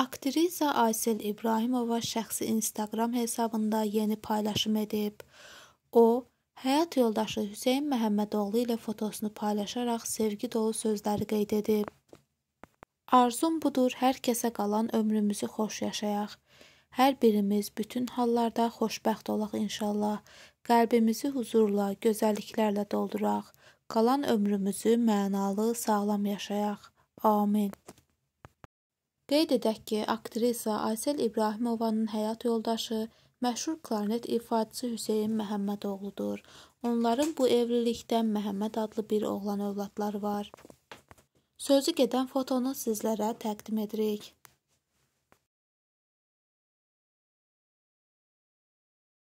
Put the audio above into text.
Aktrisa Aysel İbrahimova şəxsi Instagram hesabında yeni paylaşım edib. O, həyat yoldaşı Hüseyn Məhəmmədoğlu ilə fotosunu paylaşaraq sevgi dolu sözləri qeyd edib. Arzum budur, hər kəsə qalan ömrümüzü xoş yaşayaq. Hər birimiz bütün hallarda xoşbəxt olaq inşallah. Qəlbimizi huzurla, gözəlliklərlə dolduraq. Qalan ömrümüzü mənalı, sağlam yaşayaq. Amin. Qeyd edək ki, aktrisa Aysel İbrahimovanın həyat yoldaşı məşhur klarnet ifaçısı Hüseyn Məhəmmədoğludur. Onların bu evlilikdən Məhəmməd adlı bir oğlan övladları var. Sözü gedən fotonu sizlərə təqdim edirik.